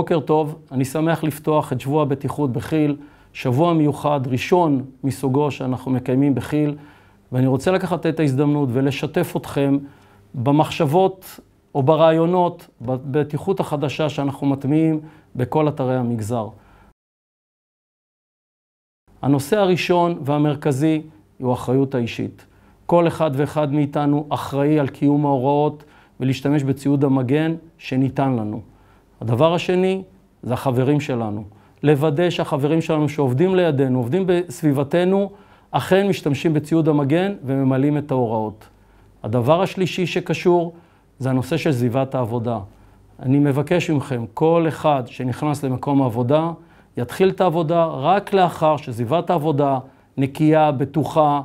בוקר טוב, אני שמח לפתוח את שבוע הבטיחות בכי"ל, שבוע מיוחד, ראשון מסוגו שאנחנו מקיימים בכי"ל, ואני רוצה לקחת את ההזדמנות ולשתף אתכם במחשבות או ברעיונות, בבטיחות החדשה שאנחנו מטמיעים בכל אתרי המגזר. הנושא הראשון והמרכזי הוא האחריות האישית. כל אחד ואחד מאיתנו אחראי על קיום ההוראות ולהשתמש בציוד המגן שניתן לנו. הדבר השני זה החברים שלנו. לוודא שהחברים שלנו שעובדים לידינו, עובדים בסביבתנו, אכן משתמשים בציוד המגן וממלאים את ההוראות. הדבר השלישי שקשור זה הנושא של סביבת העבודה. אני מבקש מכם, כל אחד שנכנס למקום העבודה, יתחיל את העבודה רק לאחר שסביבת העבודה נקייה, בטוחה,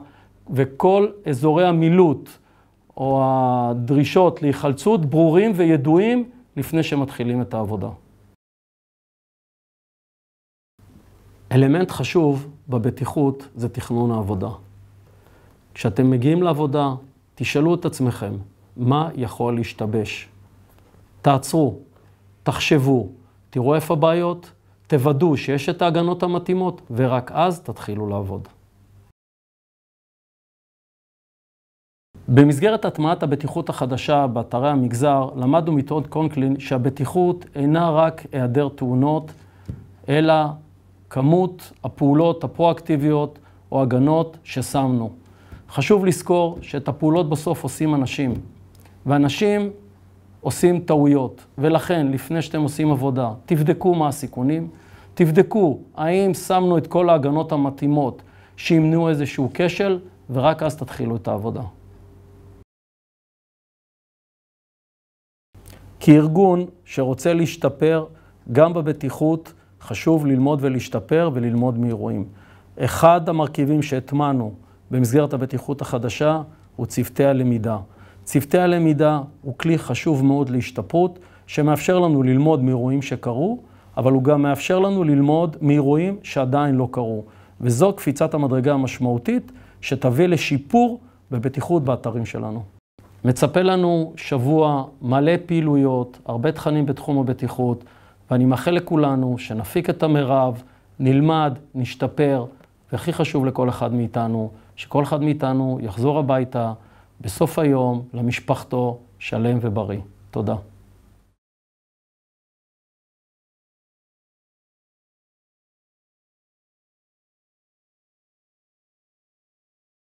וכל אזורי המילוט או הדרישות להיחלצות ברורים וידועים לפני שמתחילים את העבודה. אלמנט חשוב בבטיחות זה תכנון העבודה. כשאתם מגיעים לעבודה, תשאלו את עצמכם, מה יכול להשתבש? תעצרו, תחשבו, תראו איפה הבעיות, תוודאו שיש את ההגנות המתאימות, ורק אז תתחילו לעבוד. במסגרת הטמעת הבטיחות החדשה באתרי המגזר, למדנו מטעוד קונקלין שהבטיחות אינה רק היעדר תאונות, אלא כמות הפעולות הפרואקטיביות או הגנות ששמנו. חשוב לזכור שאת הפעולות בסוף עושים אנשים, ואנשים עושים טעויות, ולכן לפני שאתם עושים עבודה, תבדקו מה הסיכונים, תבדקו האם שמנו את כל ההגנות המתאימות שימנעו איזשהו כשל, ורק אז תתחילו את העבודה. כארגון שרוצה להשתפר גם בבטיחות, חשוב ללמוד ולהשתפר וללמוד מאירועים. אחד המרכיבים שהטמענו במסגרת הבטיחות החדשה הוא צוותי הלמידה. צוותי הלמידה הוא כלי חשוב מאוד להשתפרות, שמאפשר לנו ללמוד מאירועים שקרו, אבל הוא גם מאפשר לנו ללמוד מאירועים שעדיין לא קרו. וזו קפיצת המדרגה המשמעותית שתביא לשיפור בבטיחות באתרים שלנו. מצפה לנו שבוע מלא פעילויות, הרבה תכנים בתחום הבטיחות, ואני מאחל לכולנו שנפיק את המרב, נלמד, נשתפר, והכי חשוב לכל אחד מאיתנו, שכל אחד מאיתנו יחזור הביתה בסוף היום למשפחתו שלם ובריא. תודה.